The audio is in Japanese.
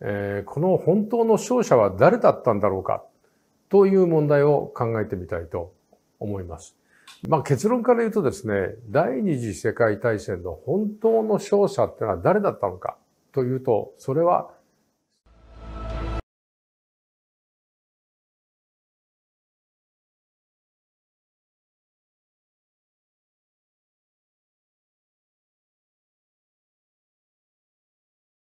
えー、この本当の勝者は誰だったんだろうかという問題を考えてみたいと思います。まあ、結論から言うとですね、第二次世界大戦の本当の勝者ってのは誰だったのかというと、それは